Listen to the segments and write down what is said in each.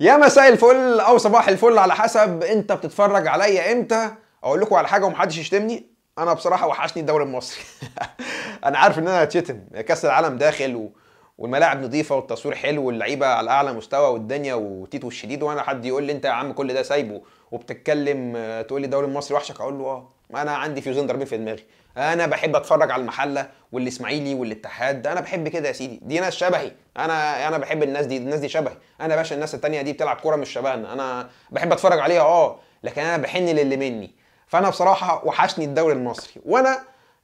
يا مساء الفل او صباح الفل على حسب انت بتتفرج عليا امتى اقول لكم على حاجه ومحدش يشتمني انا بصراحه وحشني الدوري المصري انا عارف ان انا هتشتم كاس العالم داخل و... والملاعب نظيفه والتصوير حلو واللعيبه على اعلى مستوى والدنيا وتيتو الشديد وانا حد يقول لي انت يا عم كل ده سايبه وبتتكلم آه، تقول لي الدوري المصري وحشك اقول له اه انا عندي فيوزين ضاربين في دماغي انا بحب اتفرج على المحله والاسماعيلي والاتحاد انا بحب كده يا سيدي دي ناس شبهي انا انا بحب الناس دي الناس دي شبهي انا باشا الناس التانية دي بتلعب كوره مش شبهنا انا بحب اتفرج عليها اه لكن انا بحن للي مني فانا بصراحه وحشني الدوري المصري وانا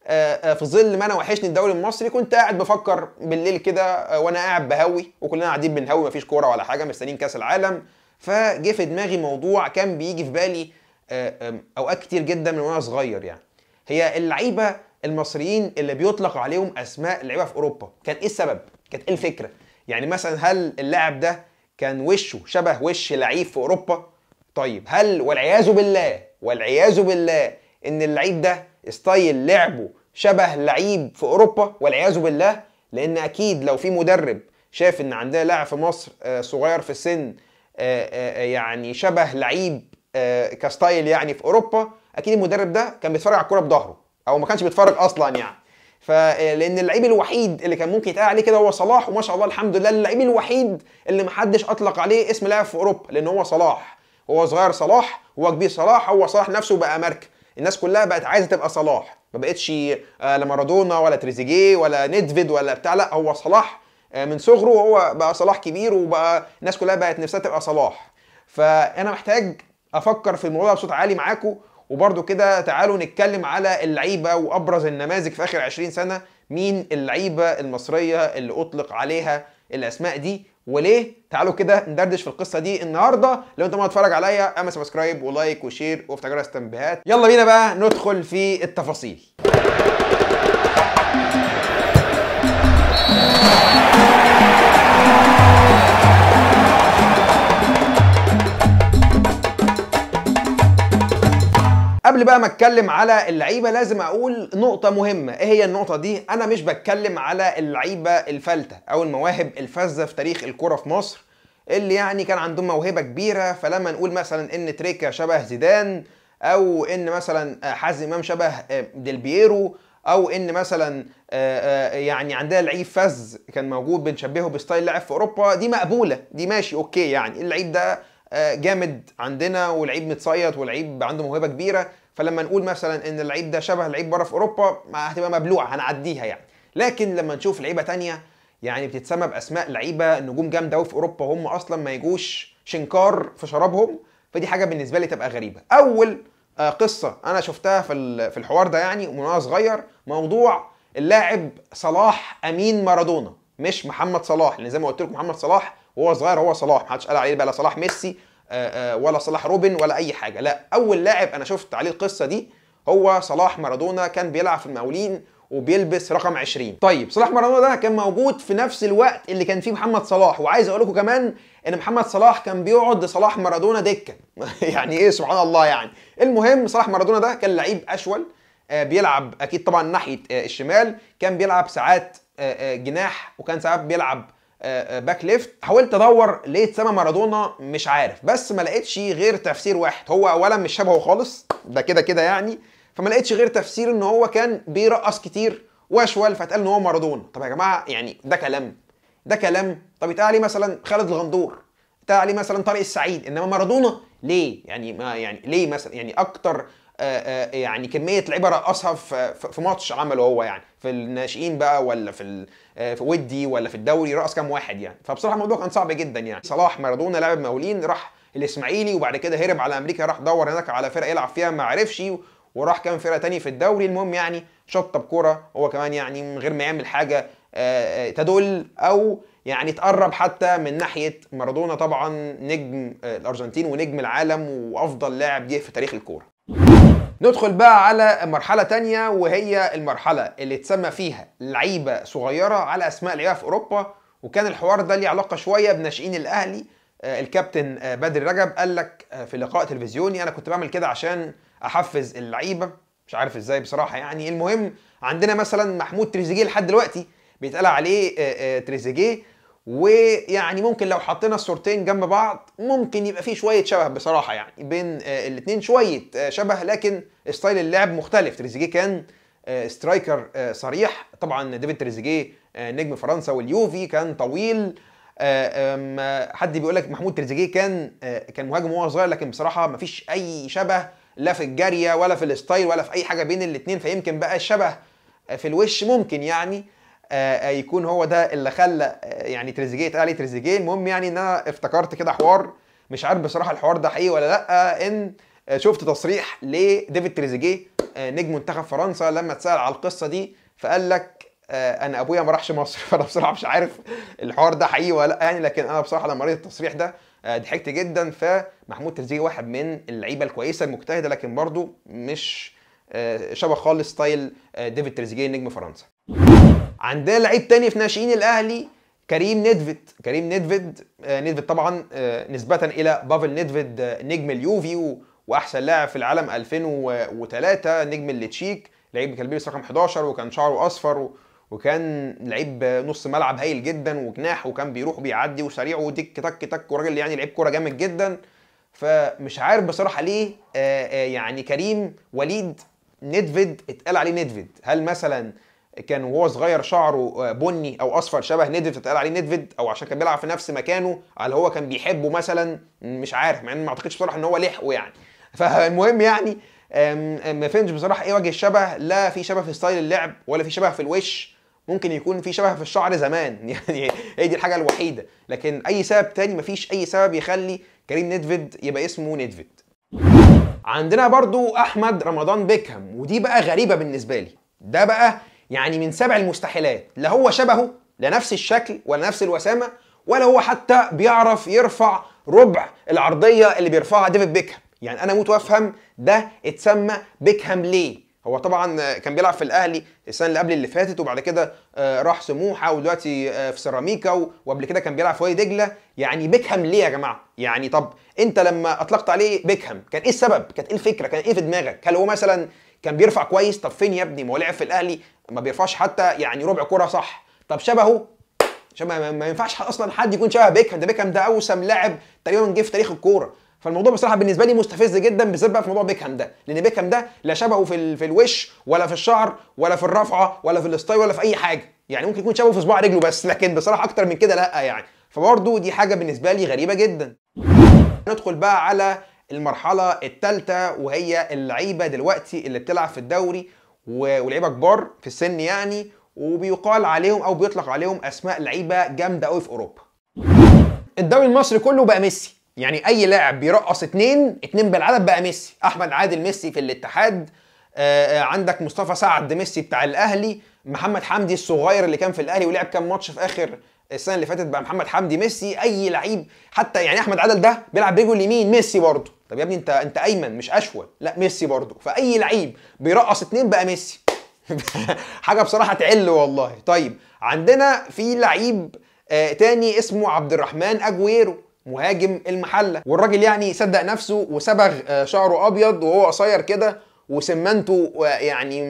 آه، آه، في ظل ما انا وحشني الدوري المصري كنت قاعد بفكر بالليل كده آه، وانا قاعد بهوي وكلنا قاعدين بنهوي مفيش كوره ولا حاجه مستنيين كاس العالم فجه في دماغي موضوع كان بيجي في بالي آه، اوقات كتير جدا من وانا صغير يعني هي اللعيبه المصريين اللي بيطلق عليهم اسماء لعيبه في اوروبا كان ايه السبب كانت ايه الفكره يعني مثلا هل اللاعب ده كان وشه شبه وش لعيب في اوروبا طيب هل والعياذ بالله والعياذ بالله ان اللعيب ده ستايل لعبه شبه لعيب في اوروبا والعياذ بالله لان اكيد لو في مدرب شاف ان عندنا لاعب في مصر آه، صغير في السن آه، يعني شبه لعيب آه، كستايل يعني في اوروبا اكيد المدرب ده كان بيتفرج على الكوره بظهره او ما كانش بيتفرج اصلا يعني فلان آه، اللعيب الوحيد اللي كان ممكن يتقال عليه كده هو صلاح وما شاء الله الحمد لله اللعيب الوحيد اللي ما حدش اطلق عليه اسم لاعب في اوروبا لان هو صلاح هو صغير صلاح هو كبير صلاح هو صلاح نفسه بقى ماركه الناس كلها بقت عايزه تبقى صلاح ما بقتش آه، لا مارادونا ولا تريزيجيه ولا نيدفيد ولا بتاع لا هو صلاح من صغره وهو بقى صلاح كبير وبقى الناس كلها بقت نفسها تبقى صلاح فانا محتاج افكر في الموضوع بصوت عالي معاكم وبرده كده تعالوا نتكلم على اللعيبه وابرز النماذج في اخر 20 سنه مين اللعيبه المصريه اللي اطلق عليها الاسماء دي وليه تعالوا كده ندردش في القصه دي النهارده لو انت ما تتفرج عليا اعمل سبسكرايب ولايك وشير وافتح جرس التنبيهات يلا بينا بقى ندخل في التفاصيل قبل بقى ما اتكلم على اللعيبه لازم اقول نقطه مهمه ايه هي النقطه دي انا مش بتكلم على اللعيبه الفلته او المواهب الفذه في تاريخ الكره في مصر اللي يعني كان عندهم موهبه كبيره فلما نقول مثلا ان تريكا شبه زيدان او ان مثلا حازم امام شبه آه، ديل بييرو او ان مثلا آه، آه، يعني عندها لعيب فذ كان موجود بنشبهه بستايل لاعب في اوروبا دي مقبوله دي ماشي اوكي يعني اللعيب ده جامد عندنا ولعيب متصيط ولعيب عنده موهبه كبيره فلما نقول مثلا ان اللعيب ده شبه لعيب بره في اوروبا هتبقى مبلوعه هنعديها يعني لكن لما نشوف لعيبه تانية يعني بتتسمى باسماء لعيبه نجوم جامده قوي في اوروبا وهم اصلا ما يجوش شنكار في شرابهم فدي حاجه بالنسبه لي تبقى غريبه اول آه، قصه انا شفتها في في الحوار ده يعني وانا صغير موضوع اللاعب صلاح امين مارادونا مش محمد صلاح لان زي ما قلت لكم محمد صلاح وهو صغير هو صلاح محدش قال عليه بقى لا صلاح ميسي آه، آه، ولا صلاح روبن ولا اي حاجه لا اول لاعب انا شفت عليه القصه دي هو صلاح مارادونا كان بيلعب في المقاولين وبيلبس رقم 20 طيب صلاح مارادونا ده كان موجود في نفس الوقت اللي كان فيه محمد صلاح وعايز اقول لكم كمان ان محمد صلاح كان بيقعد لصلاح مارادونا دكه يعني ايه سبحان الله يعني المهم صلاح مارادونا ده كان لعيب اشول آه، بيلعب اكيد طبعا ناحيه الشمال كان بيلعب ساعات جناح وكان ساعات بيلعب باك ليفت حاولت ادور ليه اتسمى مارادونا مش عارف بس ما لقيتش غير تفسير واحد هو اولا مش شبهه خالص ده كده كده يعني فما لقيتش غير تفسير ان هو كان بيرقص كتير واشول فاتقال ان هو مارادونا طب يا جماعه يعني ده كلام ده كلام طب يتقال عليه مثلا خالد الغندور يتقال عليه مثلا طارق السعيد انما مارادونا ليه يعني ما يعني ليه مثلا يعني اكتر آه، آه، يعني كميه لعيبه رقصها في ماتش عمله هو يعني في الناشئين بقى ولا في آه، في ودي ولا في الدوري رقص كام واحد يعني فبصراحه الموضوع كان صعب جدا يعني صلاح مارادونا لاعب مقاولين راح الاسماعيلي وبعد كده هرب على امريكا راح دور هناك على فرقه يلعب فيها ما عرفش وراح كام فرقه تانية في الدوري المهم يعني شطب كوره هو كمان يعني من غير ما يعمل حاجه تدل او يعني تقرب حتى من ناحيه مارادونا طبعا نجم الارجنتين ونجم العالم وافضل لاعب جه في تاريخ الكوره ندخل بقى على مرحله تانية وهي المرحله اللي اتسمى فيها لعيبه صغيره على اسماء لعيبه في اوروبا وكان الحوار ده ليه علاقه شويه بناشئين الاهلي آه، الكابتن آه، بدر رجب قال لك آه، في لقاء تلفزيوني انا كنت بعمل كده عشان احفز اللعيبه مش عارف ازاي بصراحه يعني المهم عندنا مثلا محمود تريزيجيه لحد دلوقتي بيتقال عليه تريزيجيه ويعني ممكن لو حطينا الصورتين جنب بعض ممكن يبقى فيه شويه شبه بصراحه يعني بين آه، الاثنين شويه آه، شبه لكن ستايل اللعب مختلف تريزيجيه كان آه، سترايكر صريح طبعا ديفيد تريزيجيه نجم فرنسا واليوفي كان طويل حد بيقول لك محمود تريزيجيه كان كان مهاجم وهو صغير لكن بصراحه ما فيش اي شبه لا في الجاريه ولا في الستايل ولا في اي حاجه بين الاثنين فيمكن بقى الشبه في الوش ممكن يعني آه، آه، يكون هو ده اللي خلى آه، يعني تريزيجيه يتقال عليه تريزيجيه المهم يعني ان انا افتكرت كده حوار مش عارف بصراحه الحوار ده حقيقي ولا لا ان شفت تصريح لديفيد تريزيجيه نجم منتخب فرنسا لما اتسال على القصه دي فقال لك انا ابويا ما راحش مصر فانا بصراحه مش عارف الحوار ده حقيقي ولا لا يعني لكن انا بصراحه لما قريت التصريح ده ضحكت جدا فمحمود تريزيجيه واحد من اللعيبه الكويسه المجتهده لكن برضه مش شبه خالص ستايل ديفيد تريزيجيه نجم فرنسا عندنا لعيب تاني في ناشئين الاهلي كريم نيدفيد كريم نيدفيد آه نيدفيد طبعا آه نسبه الى بافل نيدفيد آه نجم اليوفي واحسن لاعب في العالم 2003 نجم التشيك لعيب كان بيلبس رقم 11 وكان شعره اصفر وكان لعيب نص ملعب هايل جدا وجناح وكان بيروح وبيعدي وسريع وتك تك تك وراجل يعني لعيب كوره جامد جدا فمش عارف بصراحه ليه آه، آه، يعني كريم وليد نيدفيد اتقال عليه نيدفيد هل مثلا كان وهو صغير شعره آه، بني او اصفر شبه نيدفيد اتقال عليه نيدفيد او عشان كان بيلعب في نفس مكانه على هو كان بيحبه مثلا مش عارف مع ان ما اعتقدش بصراحه ان هو لحقه يعني فالمهم يعني ما فهمتش بصراحه ايه وجه الشبه لا في شبه في ستايل اللعب ولا في شبه في الوش ممكن يكون في شبه في الشعر زمان يعني هي دي الحاجه الوحيده لكن اي سبب تاني مفيش اي سبب يخلي كريم نيدفيد يبقى اسمه نيدفيد عندنا برضو احمد رمضان بيكهام ودي بقى غريبه بالنسبه لي ده بقى يعني من سبع المستحيلات لا هو شبهه لا نفس الشكل ولا نفس الوسامه ولا هو حتى بيعرف يرفع ربع العرضيه اللي بيرفعها ديفيد بيكهام يعني انا موت وافهم ده اتسمى بيكهام ليه هو طبعا كان بيلعب في الاهلي السنه اللي قبل اللي فاتت وبعد كده آه، راح سموحه ودلوقتي آه، في سيراميكا وقبل كده كان بيلعب في وادي دجله يعني بيكهام ليه يا جماعه يعني طب انت لما اطلقت عليه بيكهام كان ايه السبب كانت ايه الفكره كان ايه في دماغك هل هو مثلا كان بيرفع كويس طب فين يا ابني ما هو لعب في الاهلي ما بيرفعش حتى يعني ربع كره صح طب شبهه شبه ما ينفعش اصلا حد يكون شبه بيكهام ده بيكهام ده اوسم لاعب تقريبا جه في تاريخ الكوره فالموضوع بصراحه بالنسبه لي مستفز جدا بالذات بقى في موضوع بيكهام ده لان بيكهام ده لا شبهه في ال... في الوش ولا في الشعر ولا في الرفعه ولا في الستايل ولا في اي حاجه يعني ممكن يكون شبهه في صباع رجله بس لكن بصراحه اكتر من كده لا يعني فبرضه دي حاجه بالنسبه لي غريبه جدا ندخل بقى على المرحله الثالثه وهي اللعيبه دلوقتي اللي بتلعب في الدوري ولعيبه كبار في السن يعني وبيقال عليهم او بيطلق عليهم اسماء لعيبه جامده قوي في اوروبا الدوري المصري كله بقى ميسي يعني اي لاعب بيرقص اتنين اتنين بالعدد بقى ميسي احمد عادل ميسي في الاتحاد آه، آه، عندك مصطفى سعد ميسي بتاع الاهلي محمد حمدي الصغير اللي كان في الاهلي ولعب كام ماتش في اخر السنه اللي فاتت بقى محمد حمدي ميسي اي لعيب حتى يعني احمد عدل ده بيلعب رجله اليمين ميسي برضه طب يا ابني انت انت ايمن مش اشول لا ميسي برضه فاي لعيب بيرقص اتنين بقى ميسي حاجه بصراحه تعل والله طيب عندنا في لعيب آه تاني اسمه عبد الرحمن اجويرو مهاجم المحله والراجل يعني صدق نفسه وصبغ آه شعره ابيض وهو قصير كده وسمنته يعني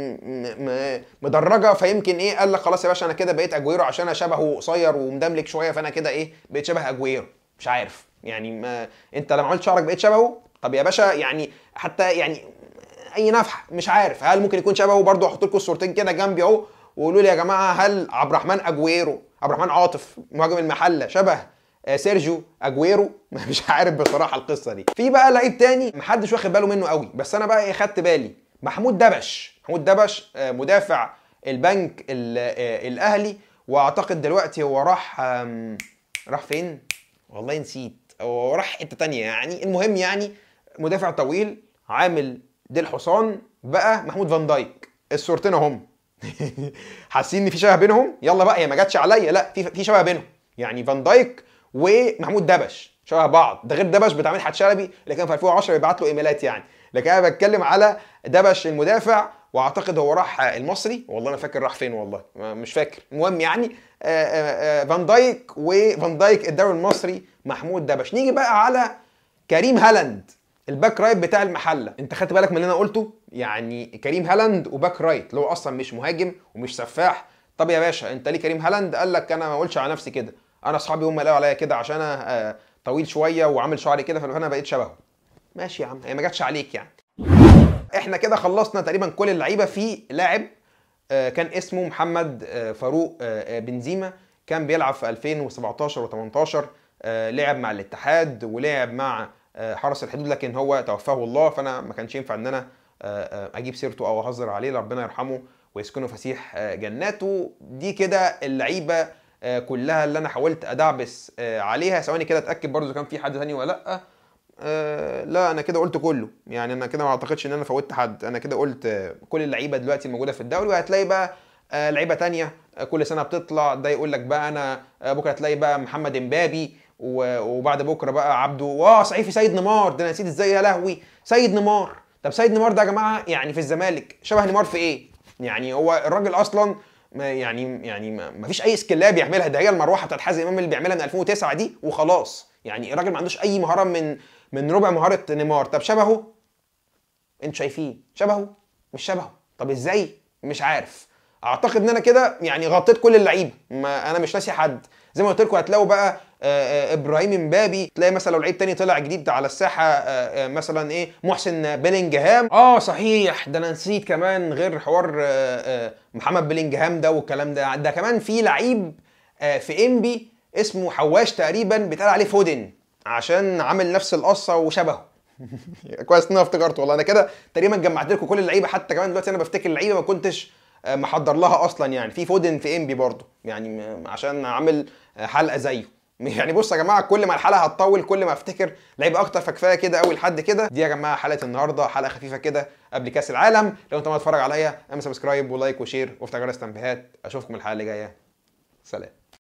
مدرجه فيمكن ايه قال لك خلاص يا باشا انا كده بقيت اجويرو عشان انا شبهه قصير ومدملك شويه فانا كده ايه بقيت شبه اجويرو مش عارف يعني ما انت لما عملت شعرك بقيت شبهه طب يا باشا يعني حتى يعني اي نفحه مش عارف هل ممكن يكون شبهه برضه احط لكم الصورتين كده جنبي اهو وقولوا لي يا جماعه هل عبد الرحمن اجويرو عبد الرحمن عاطف مهاجم المحله شبه آه، سيرجيو اجويرو مش عارف بصراحه القصه دي في بقى لعيب تاني محدش واخد باله منه قوي بس انا بقى إيه، خدت بالي محمود دبش محمود دبش آه، مدافع البنك آه، الاهلي واعتقد دلوقتي هو راح راح فين والله نسيت هو راح حته تانية يعني المهم يعني مدافع طويل عامل دي الحصان بقى محمود فان دايك الصورتين هم حاسين ان في شبه بينهم يلا بقى هي ما جاتش عليا لا في في شبه بينهم يعني فان دايك ومحمود دبش شبه بعض ده غير دبش بتاع مدحت شلبي اللي كان في 2010 بيبعت له ايميلات يعني لكن انا بتكلم على دبش المدافع واعتقد هو راح المصري والله انا فاكر راح فين والله مش فاكر المهم يعني آه، آه، آه، فان دايك وفان دايك الدوري المصري محمود دبش نيجي بقى على كريم هالاند الباك رايت بتاع المحله انت خدت بالك من اللي انا قلته يعني كريم هالاند وباك رايت اللي هو اصلا مش مهاجم ومش سفاح طب يا باشا انت ليه كريم هالاند قال لك انا ما اقولش على نفسي كده انا اصحابي هم قالوا عليا كده عشان انا آه، طويل شويه وعامل شعري كده فانا بقيت شبهه ماشي يا عم هي ما جاتش عليك يعني احنا كده خلصنا تقريبا كل اللعيبه في لاعب آه، كان اسمه محمد آه، فاروق بنزيما كان بيلعب في 2017 و18 لعب مع الاتحاد ولعب مع حرس الحدود لكن هو توفاه الله فانا ما كانش ينفع ان انا اجيب سيرته او اهزر عليه ربنا يرحمه ويسكنه فسيح جناته دي كده اللعيبه آه، كلها اللي انا حاولت ادعبس آه، عليها ثواني كده اتاكد برضو كان في حد ثاني ولا لا آه، لا انا كده قلت كله يعني انا كده ما اعتقدش ان انا فوتت حد انا كده قلت كل اللعيبه دلوقتي الموجوده في الدوري وهتلاقي بقى لعيبه تانية كل سنه بتطلع ده يقول لك بقى انا بكره هتلاقي بقى محمد امبابي وبعد بكره بقى عبده واه صحيح في سيد نيمار ده انا نسيت ازاي يا لهوي سيد نيمار طب سيد نيمار ده يا جماعه يعني في الزمالك شبه نيمار في ايه يعني هو الراجل اصلا ما يعني يعني ما فيش اي سكيلاه بيعملها ده هي المروحه بتاعت حازم امام اللي بيعملها من 2009 دي وخلاص يعني الراجل ما عندوش اي مهاره من من ربع مهاره نيمار طب شبهه انتوا شايفين شبهه مش شبهه طب ازاي مش عارف اعتقد ان انا كده يعني غطيت كل اللعيبه ما انا مش ناسي حد زي ما قلت لكم هتلاقوا بقى آه، آه، ابراهيم امبابي تلاقي مثلا لو لعيب تاني طلع جديد على الساحه آه، مثلا ايه محسن بلينجهام اه صحيح ده انا نسيت كمان غير حوار محمد بلينجهام ده والكلام ده ده كمان في لعيب في انبي اسمه حواش تقريبا بيتقال عليه فودن عشان عامل نفس القصه وشبهه كويس ان انا افتكرته والله انا كده تقريبا جمعت لكم كل اللعيبه حتى كمان دلوقتي انا بفتكر اللعيبه ما كنتش آه، محضر لها اصلا يعني في فودن في انبي برضه يعني عشان عامل آه، حلقه زيه يعني بصوا يا جماعه كل ما الحلقه هتطول كل ما افتكر لعيب اكتر فكفايه كده قوي لحد كده دي يا جماعه حلقه النهارده حلقه خفيفه كده قبل كاس العالم لو انت ما تتفرج عليا اعمل سبسكرايب ولايك وشير وافتح جرس التنبيهات اشوفكم الحلقه اللي جايه سلام